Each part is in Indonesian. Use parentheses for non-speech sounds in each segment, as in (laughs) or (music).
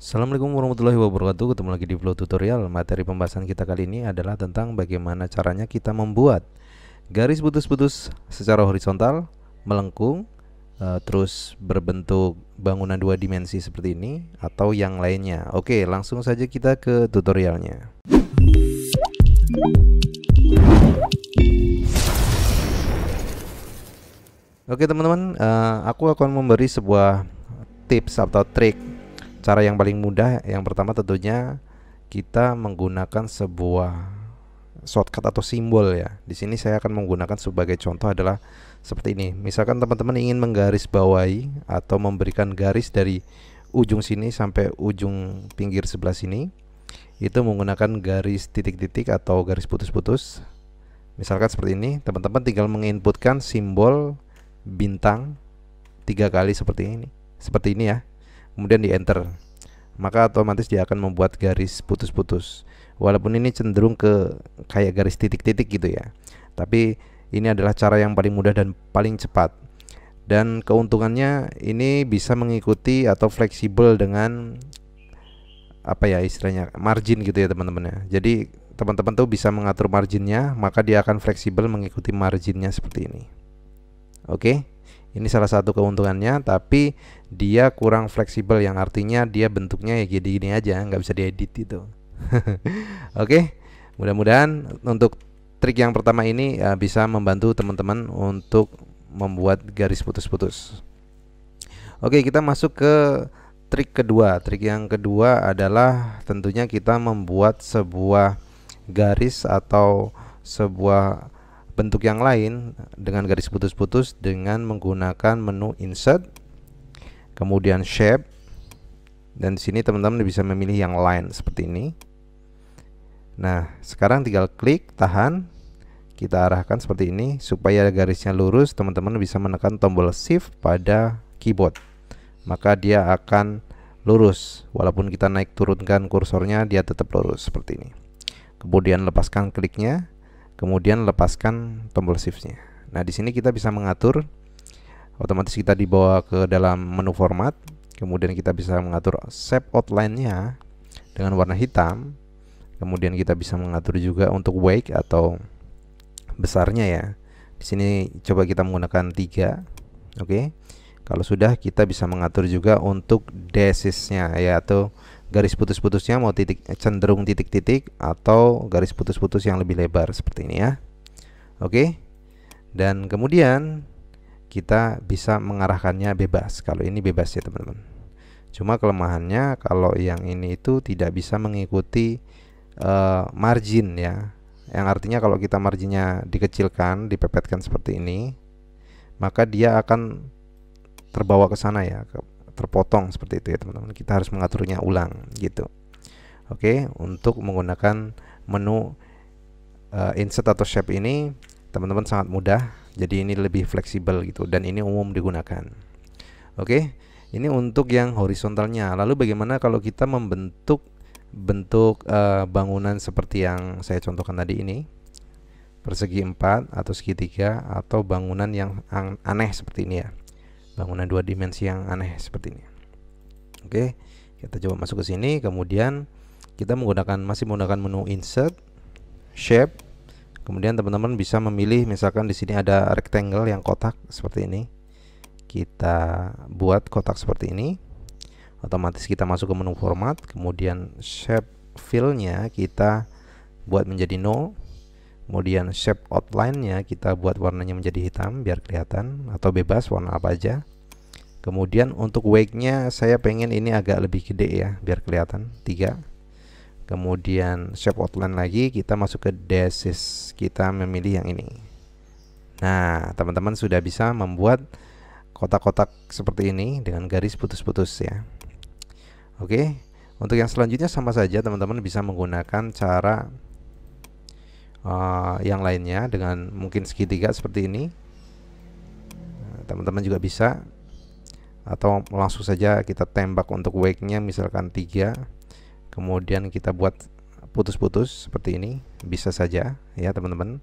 Assalamualaikum warahmatullahi wabarakatuh Ketemu lagi di vlog tutorial Materi pembahasan kita kali ini adalah tentang bagaimana caranya kita membuat Garis putus-putus secara horizontal Melengkung eh, Terus berbentuk bangunan dua dimensi seperti ini Atau yang lainnya Oke langsung saja kita ke tutorialnya Oke teman-teman eh, Aku akan memberi sebuah tips atau trik Cara yang paling mudah yang pertama tentunya kita menggunakan sebuah shortcut atau simbol ya. Di sini saya akan menggunakan sebagai contoh adalah seperti ini. Misalkan teman-teman ingin menggaris bawahi atau memberikan garis dari ujung sini sampai ujung pinggir sebelah sini itu menggunakan garis titik-titik atau garis putus-putus. Misalkan seperti ini, teman-teman tinggal menginputkan simbol bintang tiga kali seperti ini. Seperti ini ya kemudian di enter maka otomatis dia akan membuat garis putus-putus walaupun ini cenderung ke kayak garis titik-titik gitu ya tapi ini adalah cara yang paling mudah dan paling cepat dan keuntungannya ini bisa mengikuti atau fleksibel dengan apa ya istilahnya margin gitu ya teman-teman ya jadi teman-teman tuh bisa mengatur marginnya maka dia akan fleksibel mengikuti marginnya seperti ini oke okay? Ini salah satu keuntungannya, tapi dia kurang fleksibel yang artinya dia bentuknya ya gini gini aja, nggak bisa diedit itu. (laughs) Oke, okay? mudah-mudahan untuk trik yang pertama ini uh, bisa membantu teman-teman untuk membuat garis putus-putus. Oke, okay, kita masuk ke trik kedua. Trik yang kedua adalah tentunya kita membuat sebuah garis atau sebuah bentuk yang lain dengan garis putus-putus dengan menggunakan menu insert kemudian shape dan di sini teman-teman bisa memilih yang lain seperti ini nah sekarang tinggal klik tahan kita arahkan seperti ini supaya garisnya lurus teman-teman bisa menekan tombol shift pada keyboard maka dia akan lurus walaupun kita naik turunkan kursornya dia tetap lurus seperti ini kemudian lepaskan kliknya kemudian lepaskan tombol shiftnya nah di sini kita bisa mengatur otomatis kita dibawa ke dalam menu format kemudian kita bisa mengatur shape outline-nya dengan warna hitam kemudian kita bisa mengatur juga untuk wake atau besarnya ya di sini coba kita menggunakan tiga oke okay. kalau sudah kita bisa mengatur juga untuk desisnya yaitu garis putus-putusnya mau titik cenderung titik-titik atau garis putus-putus yang lebih lebar seperti ini ya. Oke. Dan kemudian kita bisa mengarahkannya bebas. Kalau ini bebas ya, teman-teman. Cuma kelemahannya kalau yang ini itu tidak bisa mengikuti uh, margin ya. Yang artinya kalau kita marginnya dikecilkan, dipepetkan seperti ini, maka dia akan terbawa ke sana ya, terpotong seperti itu ya teman-teman kita harus mengaturnya ulang gitu oke okay, untuk menggunakan menu uh, insert atau shape ini teman-teman sangat mudah jadi ini lebih fleksibel gitu dan ini umum digunakan oke okay? ini untuk yang horizontalnya lalu bagaimana kalau kita membentuk bentuk uh, bangunan seperti yang saya contohkan tadi ini persegi 4 atau segitiga atau bangunan yang aneh seperti ini ya bangunan dua dimensi yang aneh seperti ini. Oke, kita coba masuk ke sini, kemudian kita menggunakan masih menggunakan menu insert, shape, kemudian teman-teman bisa memilih misalkan di sini ada rectangle yang kotak seperti ini. Kita buat kotak seperti ini. Otomatis kita masuk ke menu format, kemudian shape fill-nya kita buat menjadi nol kemudian shape outline-nya kita buat warnanya menjadi hitam biar kelihatan atau bebas warna apa aja kemudian untuk wake-nya saya pengen ini agak lebih gede ya biar kelihatan tiga kemudian shape outline lagi kita masuk ke desis kita memilih yang ini nah teman-teman sudah bisa membuat kotak-kotak seperti ini dengan garis putus-putus ya oke untuk yang selanjutnya sama saja teman-teman bisa menggunakan cara uh, yang lainnya dengan mungkin segitiga seperti ini nah, teman-teman juga bisa atau langsung saja kita tembak untuk wake-nya misalkan tiga kemudian kita buat putus-putus seperti ini bisa saja ya teman-teman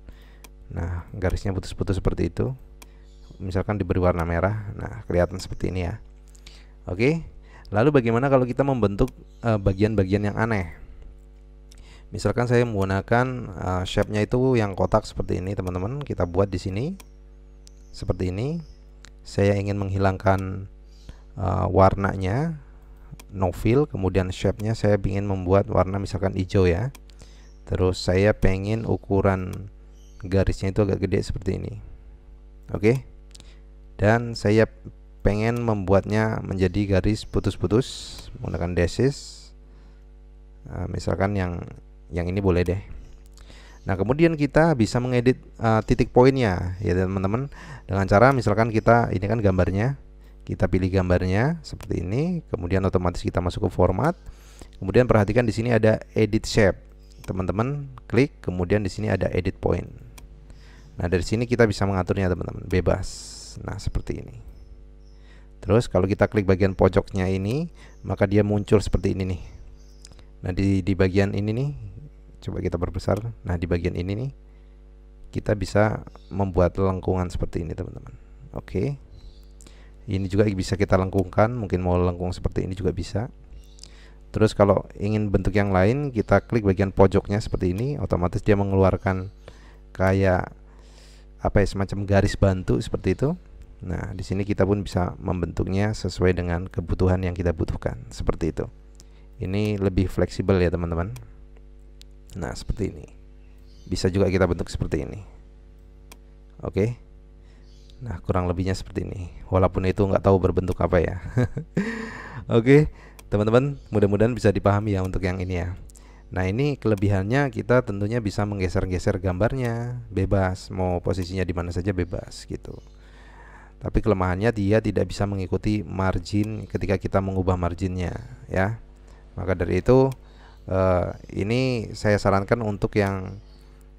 nah garisnya putus-putus seperti itu misalkan diberi warna merah nah kelihatan seperti ini ya oke lalu bagaimana kalau kita membentuk eh, bagian-bagian uh, bagian -bagian yang aneh Misalkan saya menggunakan uh, shape-nya itu yang kotak seperti ini, teman-teman. Kita buat di sini seperti ini. Saya ingin menghilangkan uh, warnanya, no fill, kemudian shape-nya saya ingin membuat warna misalkan hijau ya. Terus saya pengen ukuran garisnya itu agak gede seperti ini. Oke. Okay? Dan saya pengen membuatnya menjadi garis putus-putus menggunakan dashes uh, eh, misalkan yang yang ini boleh deh Nah kemudian kita bisa mengedit uh, titik poinnya ya teman-teman dengan cara misalkan kita ini kan gambarnya kita pilih gambarnya seperti ini kemudian otomatis kita masuk ke format kemudian perhatikan di sini ada edit shape teman-teman klik kemudian di sini ada edit point nah dari sini kita bisa mengaturnya teman-teman bebas nah seperti ini terus kalau kita klik bagian pojoknya ini maka dia muncul seperti ini nih nah di di bagian ini nih coba kita perbesar nah di bagian ini nih kita bisa membuat lengkungan seperti ini teman-teman oke okay. ini juga bisa kita lengkungkan mungkin mau lengkung seperti ini juga bisa terus kalau ingin bentuk yang lain kita klik bagian pojoknya seperti ini otomatis dia mengeluarkan kayak apa ya semacam garis bantu seperti itu Nah, di sini kita pun bisa membentuknya sesuai dengan kebutuhan yang kita butuhkan, seperti itu. Ini lebih fleksibel ya, teman-teman. Nah, seperti ini. Bisa juga kita bentuk seperti ini. Oke. Okay. Nah, kurang lebihnya seperti ini. Walaupun itu nggak tahu berbentuk apa ya. (laughs) Oke, okay. teman-teman, mudah-mudahan bisa dipahami ya untuk yang ini ya. Nah, ini kelebihannya kita tentunya bisa menggeser-geser gambarnya, bebas mau posisinya di mana saja bebas gitu. Tapi kelemahannya dia tidak bisa mengikuti margin ketika kita mengubah marginnya ya. Maka dari itu Eh, ini saya sarankan untuk yang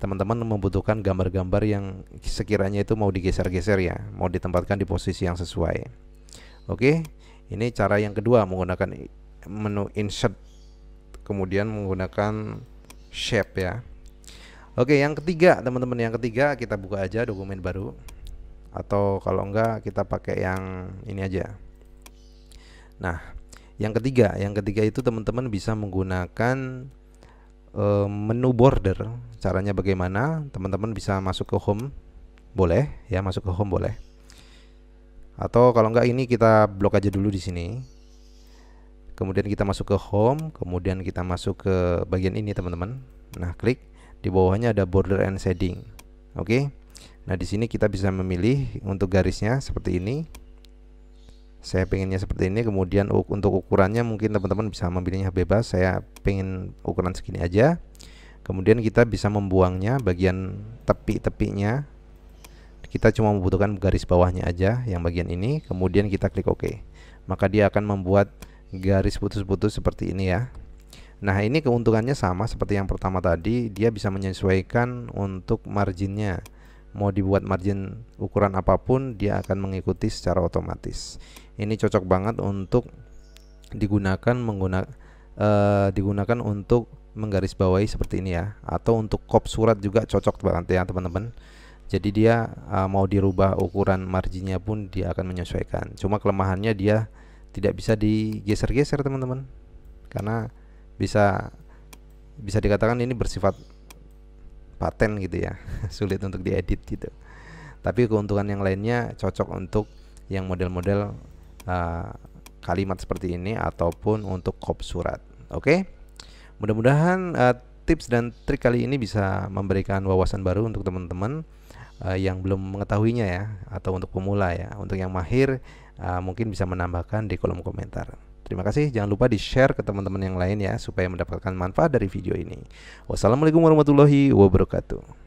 teman-teman membutuhkan gambar-gambar yang sekiranya itu mau digeser-geser ya, mau ditempatkan di posisi yang sesuai. Oke, ini cara yang kedua menggunakan menu insert kemudian menggunakan shape ya. Oke, yang ketiga teman-teman, yang ketiga kita buka aja dokumen baru atau kalau enggak kita pakai yang ini aja. Nah, yang ketiga yang ketiga itu teman-teman bisa menggunakan e, menu border caranya bagaimana teman-teman bisa masuk ke home boleh ya masuk ke home boleh atau kalau enggak ini kita blok aja dulu di sini kemudian kita masuk ke home kemudian kita masuk ke bagian ini teman-teman nah klik di bawahnya ada border and shading oke okay? nah di sini kita bisa memilih untuk garisnya seperti ini saya pengennya seperti ini kemudian untuk ukurannya mungkin teman-teman bisa memilihnya bebas saya pengen ukuran segini aja kemudian kita bisa membuangnya bagian tepi-tepinya kita cuma membutuhkan garis bawahnya aja yang bagian ini kemudian kita klik OK maka dia akan membuat garis putus-putus seperti ini ya Nah ini keuntungannya sama seperti yang pertama tadi dia bisa menyesuaikan untuk marginnya mau dibuat margin ukuran apapun dia akan mengikuti secara otomatis ini cocok banget untuk digunakan menggunakan e, eh, digunakan untuk menggarisbawahi seperti ini ya atau untuk kop surat juga cocok banget ya teman-teman jadi dia e, mau dirubah ukuran marginnya pun dia akan menyesuaikan cuma kelemahannya dia tidak bisa digeser-geser teman-teman karena bisa bisa dikatakan ini bersifat paten gitu ya (laughs) sulit untuk diedit gitu tapi keuntungan yang lainnya cocok untuk yang model-model uh, kalimat seperti ini ataupun untuk kop surat oke okay? mudah-mudahan uh, tips dan trik kali ini bisa memberikan wawasan baru untuk teman-teman uh, yang belum mengetahuinya ya atau untuk pemula ya untuk yang mahir uh, mungkin bisa menambahkan di kolom komentar Terima kasih, jangan lupa di-share ke teman-teman yang lain ya supaya mendapatkan manfaat dari video ini. Wassalamualaikum warahmatullahi wabarakatuh.